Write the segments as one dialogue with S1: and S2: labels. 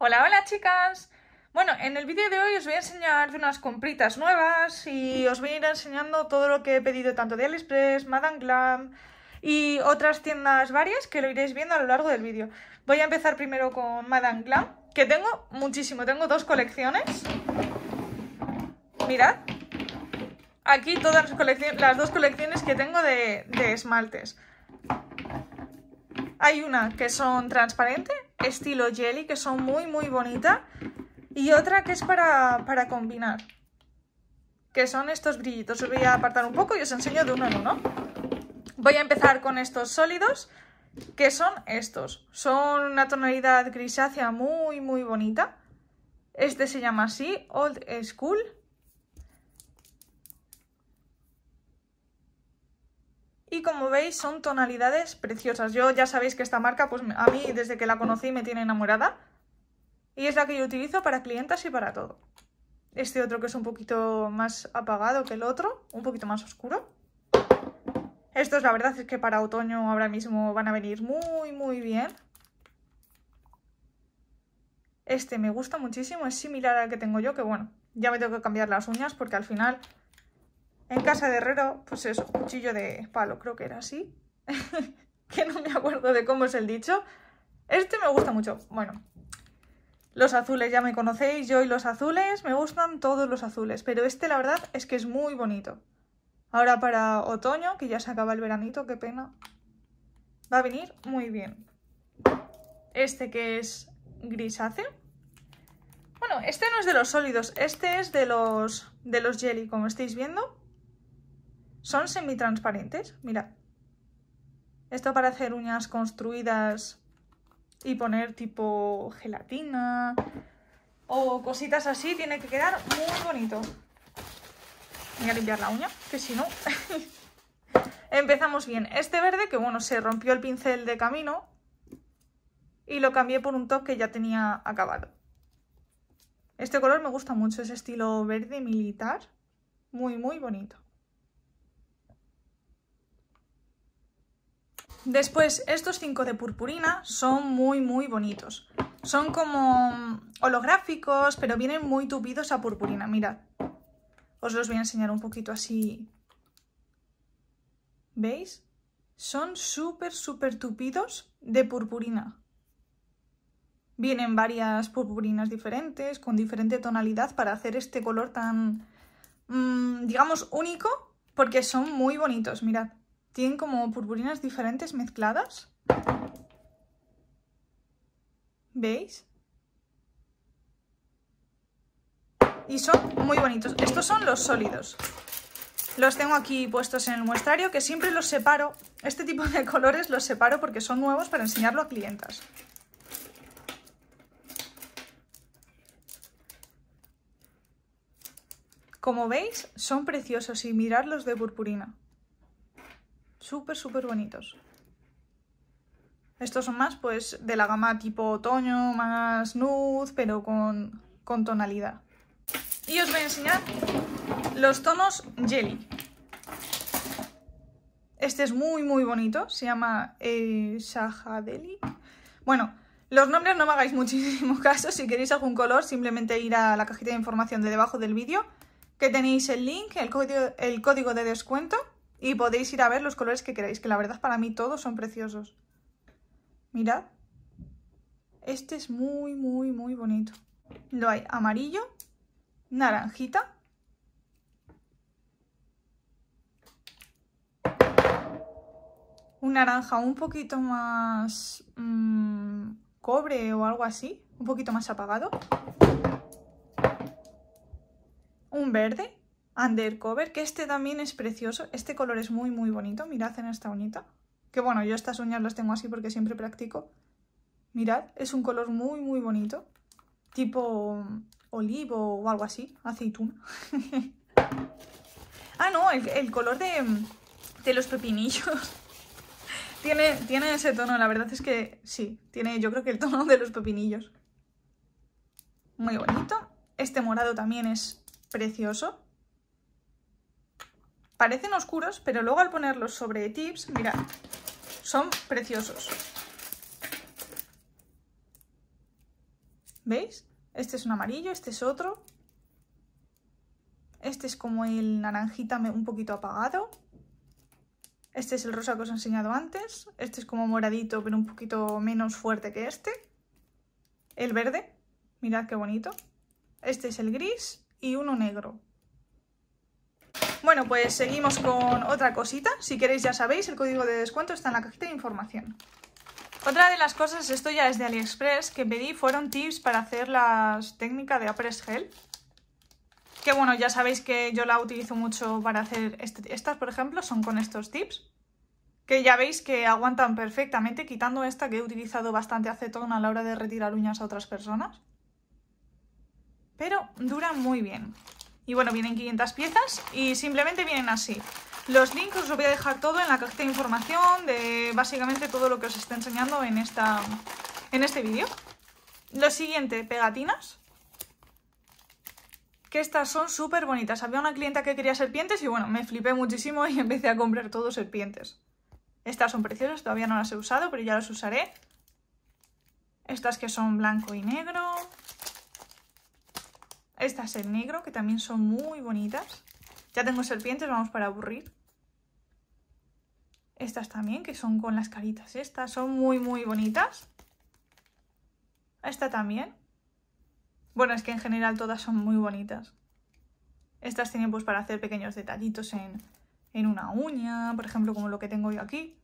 S1: Hola, hola chicas. Bueno, en el vídeo de hoy os voy a enseñar unas compritas nuevas y os voy a ir enseñando todo lo que he pedido tanto de Aliexpress, Madame Glam y otras tiendas varias que lo iréis viendo a lo largo del vídeo. Voy a empezar primero con Madame Glam, que tengo muchísimo, tengo dos colecciones. Mirad. Aquí todas las, las dos colecciones que tengo de, de esmaltes. Hay una que son transparente estilo jelly, que son muy, muy bonitas. Y otra que es para, para combinar, que son estos brillitos. Os voy a apartar un poco y os enseño de uno en uno. Voy a empezar con estos sólidos, que son estos. Son una tonalidad grisácea muy, muy bonita. Este se llama así, Old School. Y como veis son tonalidades preciosas. Yo ya sabéis que esta marca pues a mí desde que la conocí me tiene enamorada. Y es la que yo utilizo para clientas y para todo. Este otro que es un poquito más apagado que el otro, un poquito más oscuro. Estos la verdad es que para otoño ahora mismo van a venir muy muy bien. Este me gusta muchísimo, es similar al que tengo yo, que bueno, ya me tengo que cambiar las uñas porque al final en casa de Herrero, pues eso, cuchillo de palo, creo que era así. que no me acuerdo de cómo es el dicho. Este me gusta mucho. Bueno, los azules ya me conocéis, yo y los azules, me gustan todos los azules, pero este la verdad es que es muy bonito. Ahora para otoño, que ya se acaba el veranito, qué pena. Va a venir muy bien. Este que es grisáceo. Bueno, este no es de los sólidos, este es de los, de los jelly, como estáis viendo. Son semitransparentes, mira. Esto para hacer uñas construidas y poner tipo gelatina o cositas así, tiene que quedar muy bonito. Voy a limpiar la uña, que si no... Empezamos bien. Este verde, que bueno, se rompió el pincel de camino y lo cambié por un top que ya tenía acabado. Este color me gusta mucho, es estilo verde militar. Muy, muy bonito. Después, estos cinco de purpurina son muy, muy bonitos. Son como holográficos, pero vienen muy tupidos a purpurina. Mirad, os los voy a enseñar un poquito así. ¿Veis? Son súper, súper tupidos de purpurina. Vienen varias purpurinas diferentes, con diferente tonalidad, para hacer este color tan, mm, digamos, único, porque son muy bonitos, mirad. Tienen como purpurinas diferentes mezcladas. ¿Veis? Y son muy bonitos. Estos son los sólidos. Los tengo aquí puestos en el muestrario, que siempre los separo. Este tipo de colores los separo porque son nuevos para enseñarlo a clientas. Como veis, son preciosos y mirarlos los de purpurina. Súper, súper bonitos. Estos son más pues de la gama tipo otoño, más nude, pero con, tonalidad. Y os voy a enseñar los tonos Jelly. Este es muy, muy bonito. Se llama eh, Bueno, los nombres no me hagáis muchísimo caso. Si queréis algún color, simplemente ir a la cajita de información de debajo del vídeo, que tenéis el link, el código, el código de descuento y podéis ir a ver los colores que queráis, que la verdad para mí todos son preciosos. Mirad. Este es muy, muy, muy bonito. Lo hay amarillo, naranjita. Un naranja un poquito más mm, cobre o algo así. Un poquito más apagado. Un verde. Undercover, que este también es precioso. Este color es muy, muy bonito. Mirad en esta bonita? Que bueno, yo estas uñas las tengo así porque siempre practico. Mirad, es un color muy, muy bonito. Tipo mm, olivo o algo así. Aceituna. ah, no, el, color de, mm, de los pepinillos. tiene, tiene ese tono, la verdad es que sí. Tiene yo creo que el tono de los pepinillos. Muy bonito. Este morado también es precioso. Parecen oscuros, pero luego al ponerlos sobre tips, mirad, son preciosos. ¿Veis? Este es un amarillo, este es otro. Este es como el naranjita un poquito apagado. Este es el rosa que os he enseñado antes. Este es como moradito, pero un poquito menos fuerte que este. El verde, mirad qué bonito. Este es el gris y uno negro. Bueno, pues seguimos con otra cosita. Si queréis ya sabéis, el código de descuento está en la cajita de información. Otra de las cosas, esto ya es de AliExpress, que pedí fueron tips para hacer las técnicas de apress Gel. Que bueno, ya sabéis que yo la utilizo mucho para hacer... Este, estas, por ejemplo, son con estos tips. Que ya veis que aguantan perfectamente, quitando esta que he utilizado bastante acetona a la hora de retirar uñas a otras personas. Pero duran muy bien. Y bueno, vienen 500 piezas y simplemente vienen así. Los links os los voy a dejar todo en la cajita de información de básicamente todo lo que os está enseñando en, esta, en este vídeo. Lo siguiente, pegatinas. Que estas son súper bonitas. Había una clienta que quería serpientes y bueno, me flipé muchísimo y empecé a comprar todos serpientes. Estas son preciosas, todavía no las he usado, pero ya las usaré. Estas que son blanco y negro. Estas en negro, que también son muy bonitas. Ya tengo serpientes, vamos para aburrir. Estas también, que son con las caritas estas. Son muy, muy bonitas. Esta también. Bueno, es que en general todas son muy bonitas. Estas tienen pues para hacer pequeños detallitos en, en una uña, por ejemplo, como lo que tengo yo aquí.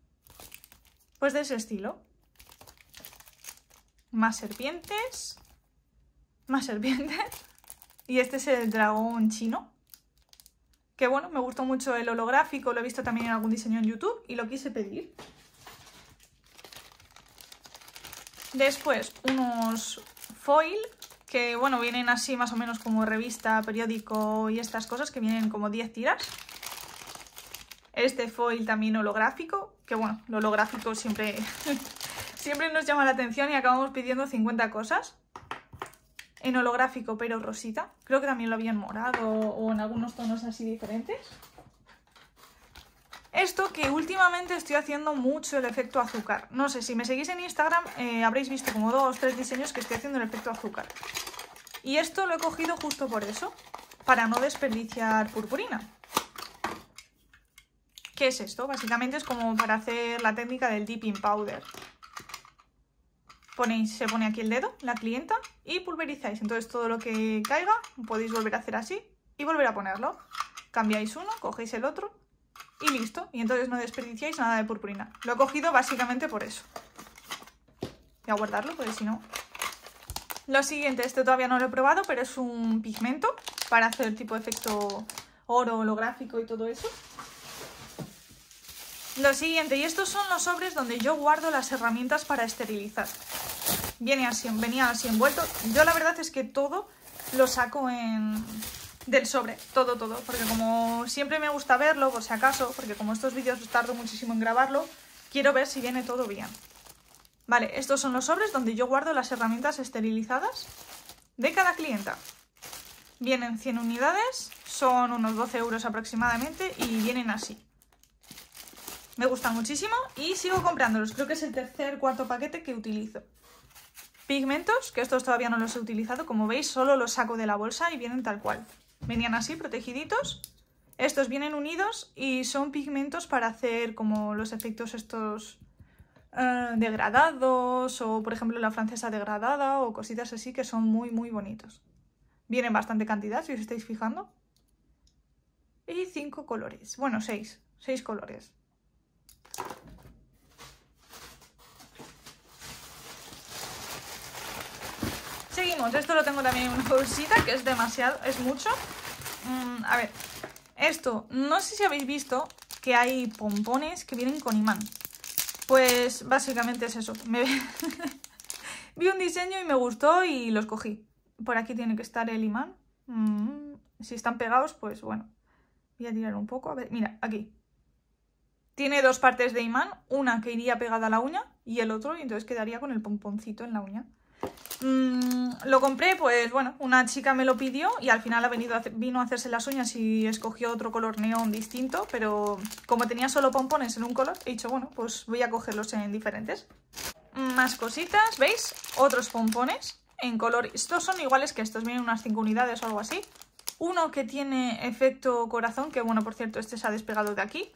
S1: Pues de ese estilo. Más serpientes. Más serpientes. Y este es el dragón chino. Que bueno, me gustó mucho el holográfico, lo he visto también en algún diseño en YouTube y lo quise pedir. Después, unos foil, que bueno, vienen así más o menos como revista, periódico y estas cosas, que vienen como 10 tiras. Este foil también holográfico, que bueno, lo holográfico siempre, siempre nos llama la atención y acabamos pidiendo 50 cosas en holográfico pero rosita. Creo que también lo había en morado o en algunos tonos así diferentes. Esto que últimamente estoy haciendo mucho el efecto azúcar. No sé, si me seguís en Instagram eh, habréis visto como dos o tres diseños que estoy haciendo el efecto azúcar. Y esto lo he cogido justo por eso, para no desperdiciar purpurina. ¿Qué es esto? Básicamente es como para hacer la técnica del dipping powder se pone aquí el dedo, la clienta, y pulverizáis. Entonces todo lo que caiga podéis volver a hacer así y volver a ponerlo. Cambiáis uno, cogéis el otro y listo. Y entonces no desperdiciáis nada de purpurina. Lo he cogido básicamente por eso. Voy a guardarlo porque si no... Lo siguiente, este todavía no lo he probado, pero es un pigmento para hacer tipo efecto oro holográfico y todo eso. Lo siguiente, y estos son los sobres donde yo guardo las herramientas para esterilizar. Viene así, venía así envuelto. Yo la verdad es que todo lo saco en del sobre, todo, todo, porque como siempre me gusta verlo, por si acaso, porque como estos vídeos tardo muchísimo en grabarlo, quiero ver si viene todo bien. Vale, estos son los sobres donde yo guardo las herramientas esterilizadas de cada clienta. Vienen 100 unidades, son unos 12 euros aproximadamente y vienen así. Me gustan muchísimo y sigo comprándolos. Creo que es el tercer, cuarto paquete que utilizo. Pigmentos, que estos todavía no los he utilizado, como veis solo los saco de la bolsa y vienen tal cual. Venían así, protegiditos. Estos vienen unidos y son pigmentos para hacer como los efectos estos eh, degradados o por ejemplo la francesa degradada o cositas así que son muy muy bonitos. Vienen bastante cantidad si os estáis fijando. Y cinco colores, bueno seis, seis colores. Esto lo tengo también en una bolsita, que es demasiado, es mucho. Mm, a ver, esto, no sé si habéis visto que hay pompones que vienen con imán. Pues básicamente es eso. Vi un diseño y me gustó y los cogí. Por aquí tiene que estar el imán. Mm, si están pegados, pues bueno. Voy a tirar un poco. A ver, mira, aquí. Tiene dos partes de imán, una que iría pegada a la uña y el otro, y entonces quedaría con el pomponcito en la uña. Mm, lo compré, pues bueno, una chica me lo pidió y al final ha venido vino a hacerse las uñas y escogió otro color neón distinto, pero como tenía solo pompones en un color, he dicho, bueno, pues voy a cogerlos en diferentes. Más cositas, ¿veis? Otros pompones en color. Estos son iguales que estos, vienen unas 5 unidades o algo así. Uno que tiene efecto corazón, que bueno, por cierto, este se ha despegado de aquí.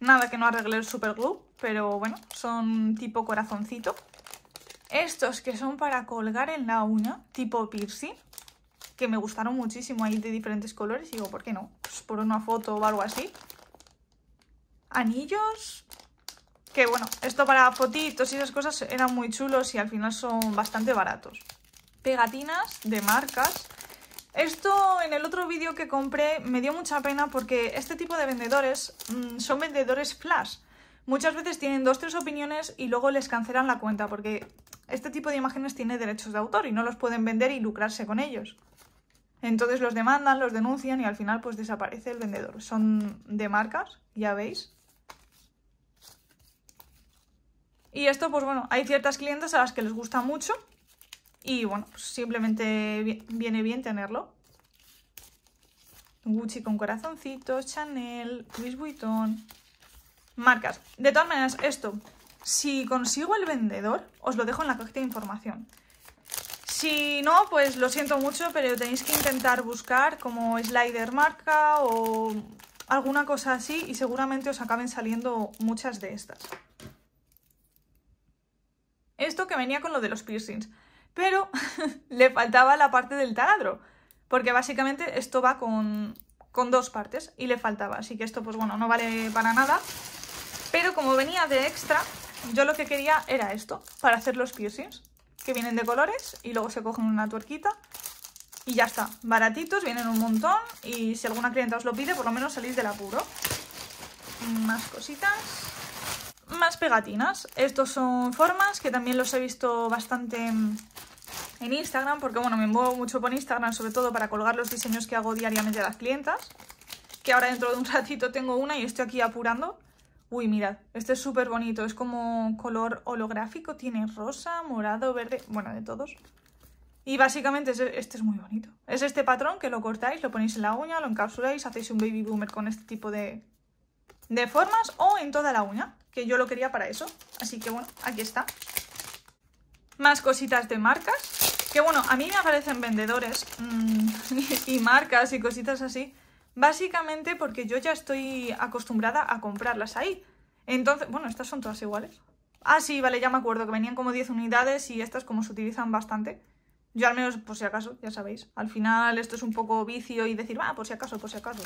S1: Nada que no arregle el superglue, pero bueno, son tipo corazoncito. Estos que son para colgar en la uña, tipo piercing, que me gustaron muchísimo, ahí de diferentes colores. Y digo, ¿por qué no? Pues por una foto o algo así. Anillos, que bueno, esto para fotitos y esas cosas eran muy chulos y al final son bastante baratos. Pegatinas de marcas. Esto en el otro vídeo que compré me dio mucha pena porque este tipo de vendedores mm, son vendedores flash. Muchas veces tienen dos, tres opiniones y luego les cancelan la cuenta porque este tipo de imágenes tiene derechos de autor y no los pueden vender y lucrarse con ellos. Entonces los demandan, los denuncian y al final pues desaparece el vendedor. Son de marcas, ya veis. Y esto pues bueno, hay ciertas clientes a las que les gusta mucho y bueno, pues, simplemente viene bien tenerlo. Gucci con corazoncitos, Chanel, Louis Vuitton, marcas. De todas maneras, esto si consigo el vendedor, os lo dejo en la cajita de información. Si no, pues lo siento mucho, pero tenéis que intentar buscar como slider marca o alguna cosa así y seguramente os acaben saliendo muchas de estas. Esto que venía con lo de los piercings, pero le faltaba la parte del taladro, porque básicamente esto va con, con dos partes y le faltaba, así que esto pues bueno, no vale para nada, pero como venía de extra, yo lo que quería era esto, para hacer los piercings, que vienen de colores y luego se cogen una tuerquita y ya está. Baratitos, vienen un montón y si alguna clienta os lo pide, por lo menos salís del apuro. Más cositas. Más pegatinas. Estos son formas que también los he visto bastante en Instagram, porque bueno, me muevo mucho por Instagram, sobre todo para colgar los diseños que hago diariamente a las clientas. Que ahora dentro de un ratito tengo una y estoy aquí apurando Uy, mirad, este es súper bonito, es como color holográfico, tiene rosa, morado, verde, bueno, de todos. Y básicamente e, este es muy bonito. Es este patrón que lo cortáis, lo ponéis en la uña, lo encapsuláis, hacéis un baby boomer con este tipo de, de formas o en toda la uña, que yo lo quería para eso. Así que bueno, aquí está. Más cositas de marcas, que bueno, a mí me aparecen vendedores mm, y marcas y cositas así Básicamente porque yo ya estoy acostumbrada a comprarlas ahí. Entonces, bueno, estas son todas iguales. Ah, sí, vale, ya me acuerdo que venían como 10 unidades y estas como se utilizan bastante. Yo al menos, por si acaso, ya sabéis. Al final esto es un poco vicio y decir, ah, por si acaso, por si acaso.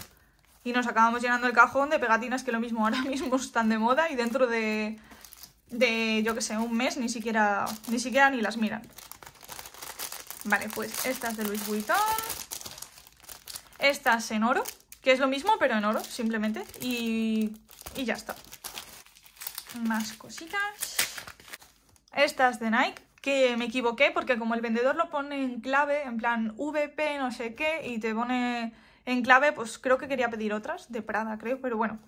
S1: Y nos acabamos llenando el cajón de pegatinas que lo mismo ahora mismo están de moda y dentro de, de yo que sé, un mes ni siquiera ni, siquiera ni las miran. Vale, pues estas de Luis Vuitton. Estas en oro que es lo mismo pero en oro simplemente y, y ya está. Más cositas. Estas de Nike, que me equivoqué porque como el vendedor lo pone en clave, en plan VP no sé qué, y te pone en clave, pues creo que quería pedir otras, de Prada creo, pero bueno.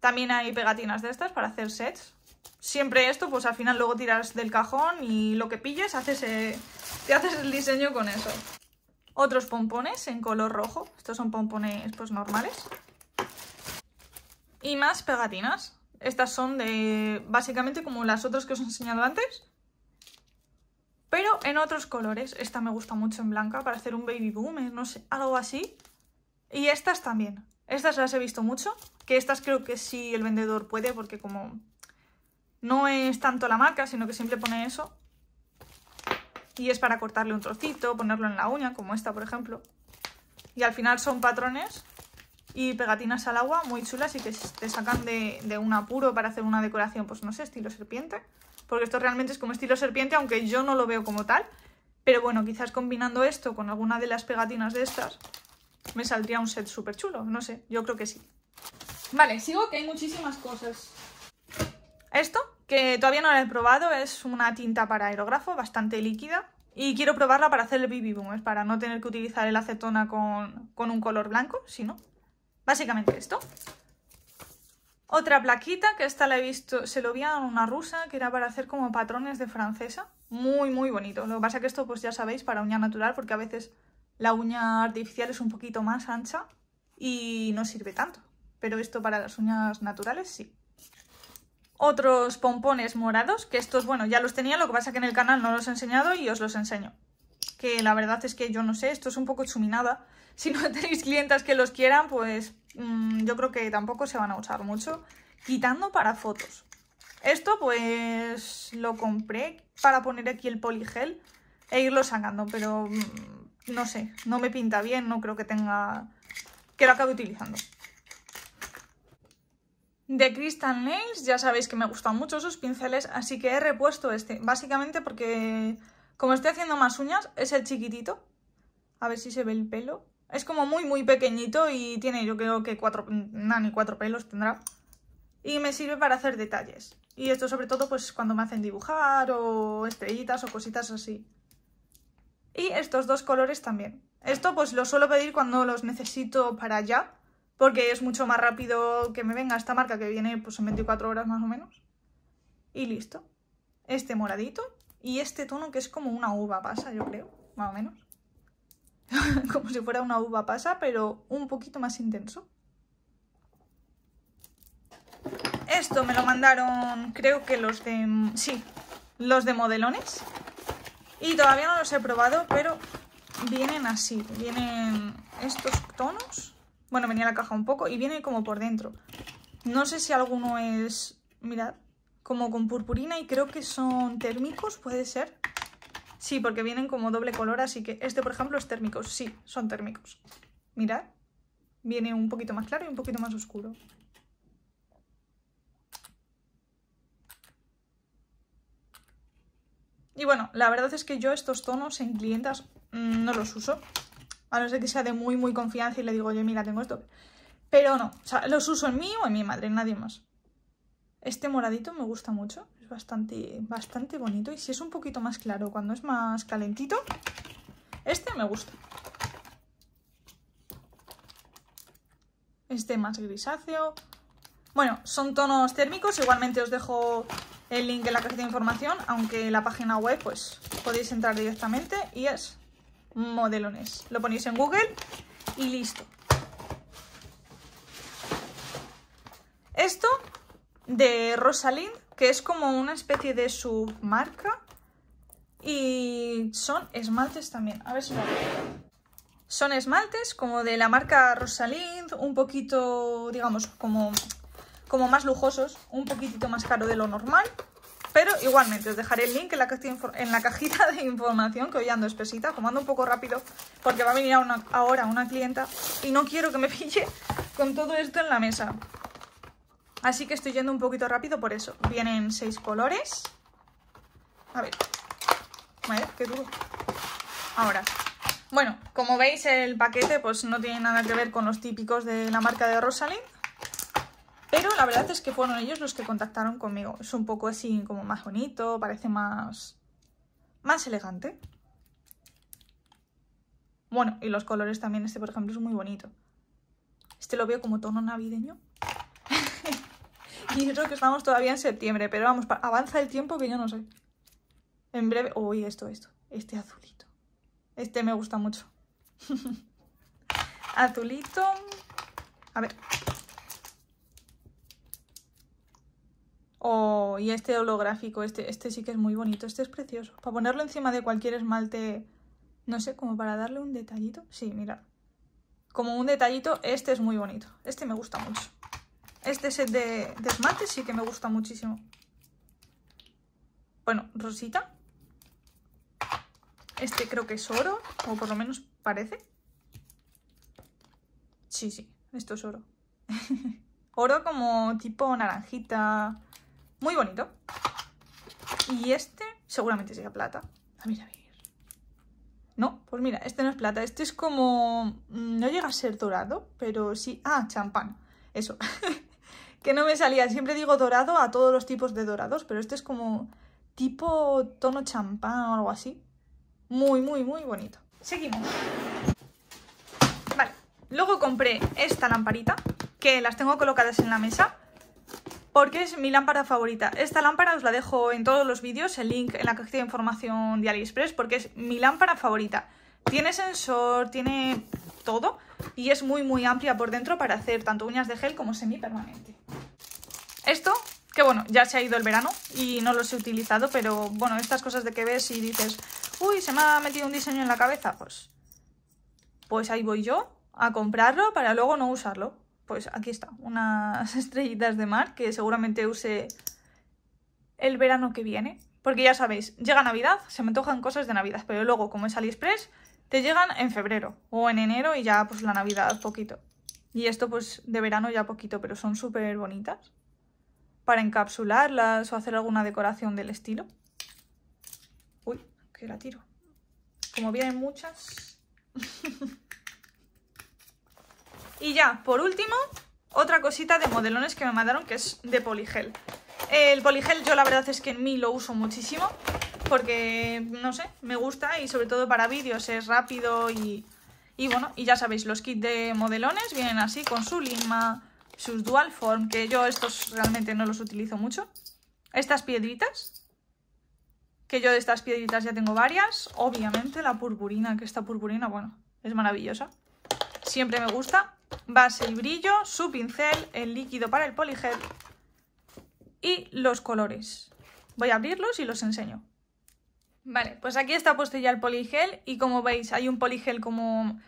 S1: También hay pegatinas de estas para hacer sets. Siempre esto, pues al final luego tiras del cajón y lo que pilles, haces, eh, te haces el diseño con eso. Otros pompones en color rojo. Estos son pompones pues normales. Y más pegatinas. Estas son de básicamente como las otras que os he enseñado antes. Pero en otros colores. Esta me gusta mucho en blanca para hacer un baby boom, no sé, algo así. Y estas también. Estas las he visto mucho. Que estas creo que sí el vendedor puede porque como no es tanto la marca, sino que siempre pone eso y es para cortarle un trocito, ponerlo en la uña, como esta por ejemplo. Y al final son patrones y pegatinas al agua muy chulas y que te sacan de, un apuro para hacer una decoración, pues no sé, estilo serpiente. Porque esto realmente es como estilo serpiente, aunque yo no lo veo como tal. Pero bueno, quizás combinando esto con alguna de las pegatinas de estas, me saldría un set súper chulo. No sé, yo creo que sí. Vale, sigo que hay muchísimas cosas. Esto que todavía no la he probado, es una tinta para aerógrafo bastante líquida. Y quiero probarla para hacer el BB Boom, es para no tener que utilizar el acetona con, un color blanco, sino básicamente esto. Otra plaquita, que esta la he visto, se lo vi a una rusa, que era para hacer como patrones de francesa. Muy, muy bonito. Lo que pasa que esto, pues ya sabéis, para uña natural, porque a veces la uña artificial es un poquito más ancha y no sirve tanto. Pero esto para las uñas naturales sí otros pompones morados, que estos, bueno, ya los tenía, lo que pasa que en el canal no los he enseñado y os los enseño. Que la verdad es que yo no sé, esto es un poco chuminada. Si no tenéis clientas que los quieran, pues mm, yo creo que tampoco se van a usar mucho. Quitando para fotos. Esto pues lo compré para poner aquí el poligel e irlo sacando, pero mm, no sé, no me pinta bien, no creo que tenga... que lo acabe utilizando. De Crystal Nails, ya sabéis que me gustan mucho sus pinceles, así que he repuesto este. Básicamente porque, como estoy haciendo más uñas, es el chiquitito. A ver si se ve el pelo. Es como muy, muy pequeñito y tiene, yo creo que cuatro, nada, ni cuatro pelos tendrá. Y me sirve para hacer detalles. Y esto sobre todo pues cuando me hacen dibujar o estrellitas o cositas así. Y estos dos colores también. Esto pues lo suelo pedir cuando los necesito para ya porque es mucho más rápido que me venga esta marca que viene pues en 24 horas más o menos. Y listo. Este moradito y este tono que es como una uva pasa, yo creo, más o menos. como si fuera una uva pasa, pero un poquito más intenso. Esto me lo mandaron, creo que los de... Sí, los de modelones. Y todavía no los he probado, pero vienen así. Vienen estos tonos bueno, venía la caja un poco y viene como por dentro. No sé si alguno es, mirad, como con purpurina y creo que son térmicos, ¿puede ser? Sí, porque vienen como doble color, así que este, por ejemplo, es térmico. Sí, son térmicos. Mirad, viene un poquito más claro y un poquito más oscuro. Y bueno, la verdad es que yo estos tonos en clientas mm, no los uso. A no ser que sea de muy, muy confianza y le digo, yo mira, tengo esto. Pero no, o sea, los uso en mí o en mi madre, nadie más. Este moradito me gusta mucho, es bastante, bastante bonito. Y si es un poquito más claro, cuando es más calentito, este me gusta. Este más grisáceo. Bueno, son tonos térmicos, igualmente os dejo el link en la cajita de información, aunque la página web pues podéis entrar directamente y es modelones. Lo ponéis en Google y listo. Esto de Rosalind, que es como una especie de submarca. Y son esmaltes también. A ver si lo Son esmaltes como de la marca Rosalind, un poquito, digamos, como, como más lujosos, un poquitito más caro de lo normal. Pero igualmente os dejaré el link en la, cajita de información, que hoy ando espesita, como ando un poco rápido, porque va a venir ahora una clienta y no quiero que me pille con todo esto en la mesa. Así que estoy yendo un poquito rápido por eso. Vienen seis colores. A ver. ver, qué duro. Ahora. Bueno, como veis el paquete pues no tiene nada que ver con los típicos de la marca de Rosalind. Pero la verdad es que fueron ellos los que contactaron conmigo. Es un poco así como más bonito, parece más, más elegante. Bueno, y los colores también. Este, por ejemplo, es muy bonito. Este lo veo como tono navideño. y creo que estamos todavía en septiembre, pero vamos, avanza el tiempo que yo no sé. En breve... Uy, esto, esto. Este azulito. Este me gusta mucho. azulito. A ver, Oh, y este holográfico, este, este sí que es muy bonito, este es precioso. Para ponerlo encima de cualquier esmalte, no sé, como para darle un detallito. Sí, mira. Como un detallito, este es muy bonito. Este me gusta mucho. Este set de, de esmaltes sí que me gusta muchísimo. Bueno, rosita. Este creo que es oro, o por lo menos parece. Sí, sí, esto es oro. oro como tipo naranjita, muy bonito. Y este seguramente sea plata. A ver, a ver. No, pues mira, este no es plata. Este es como... Mm, no llega a ser dorado, pero sí... Ah, champán. Eso. que no me salía. Siempre digo dorado a todos los tipos de dorados, pero este es como tipo tono champán o algo así. Muy, muy, muy bonito. Seguimos. Vale. Luego compré esta lamparita, que las tengo colocadas en la mesa porque es mi lámpara favorita. Esta lámpara os la dejo en todos los vídeos, el link en la cajita de información de AliExpress, porque es mi lámpara favorita. Tiene sensor, tiene todo y es muy muy amplia por dentro para hacer tanto uñas de gel como semi permanente. Esto, que bueno, ya se ha ido el verano y no los he utilizado, pero bueno, estas cosas de que ves y dices, uy, se me ha metido un diseño en la cabeza, pues, pues ahí voy yo a comprarlo para luego no usarlo pues aquí está, unas estrellitas de mar que seguramente use el verano que viene. Porque ya sabéis, llega Navidad, se me antojan cosas de Navidad, pero luego, como es AliExpress, te llegan en febrero o en enero y ya pues la Navidad poquito. Y esto pues de verano ya poquito, pero son súper bonitas. Para encapsularlas o hacer alguna decoración del estilo. Uy, que la tiro. Como vienen muchas... Y ya, por último, otra cosita de modelones que me mandaron que es de poligel. El poligel yo la verdad es que en mí lo uso muchísimo porque, no sé, me gusta y sobre todo para vídeos es rápido y, y bueno, y ya sabéis, los kits de modelones vienen así con su lima, sus dual form, que yo estos realmente no los utilizo mucho. Estas piedritas, que yo de estas piedritas ya tengo varias. Obviamente la purpurina, que esta purpurina, bueno, es maravillosa. Siempre me gusta base y brillo, su pincel, el líquido para el poligel y los colores. Voy a abrirlos y los enseño. Vale, pues aquí está puesto ya el poligel y como veis hay un poligel como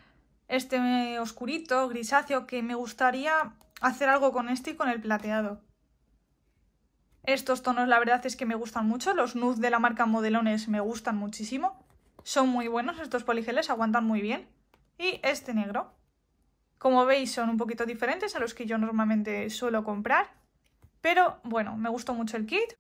S1: este oscurito, grisáceo, que me gustaría hacer algo con este y con el plateado. Estos tonos la verdad es que me gustan mucho, los nudes de la marca Modelones me gustan muchísimo. Son muy buenos estos poligeles, aguantan muy bien. Y este negro. Como veis son un poquito diferentes a los que yo normalmente suelo comprar, pero bueno, me gustó mucho el kit.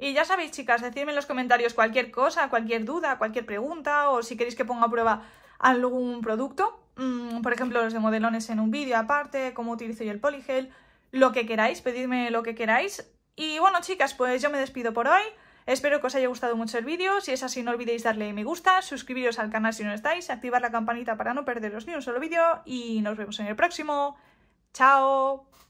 S1: Y ya sabéis, chicas, decidme en los comentarios cualquier cosa, cualquier duda, cualquier pregunta, o si queréis que ponga a prueba algún producto, mm, por ejemplo, los de modelones en un vídeo aparte, cómo utilizo yo el poligel, lo que queráis, pedidme lo que queráis. Y bueno, chicas, pues yo me despido por hoy. Espero que os haya gustado mucho el vídeo, si es así no olvidéis darle me gusta, suscribiros al canal si no estáis, activar la campanita para no perderos ni un solo vídeo y nos vemos en el próximo. ¡Chao!